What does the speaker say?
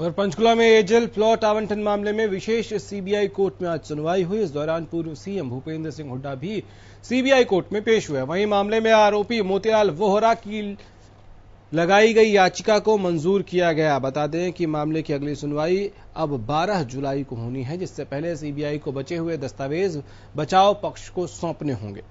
और पंचकुला में एजल प्लॉट आवंटन मामले में विशेष सीबीआई कोर्ट में आज सुनवाई हुई इस दौरान पूर्व सीएम भूपेंद्र सिंह हुड्डा भी सीबीआई कोर्ट में पेश हुए वहीं मामले में आरोपी मोतीलाल वोहरा की लगाई गई याचिका को मंजूर किया गया बता दें कि मामले की अगली सुनवाई अब 12 जुलाई को होनी है जिससे पहले सीबीआई को बचे हुए दस्तावेज बचाव पक्ष को सौंपने होंगे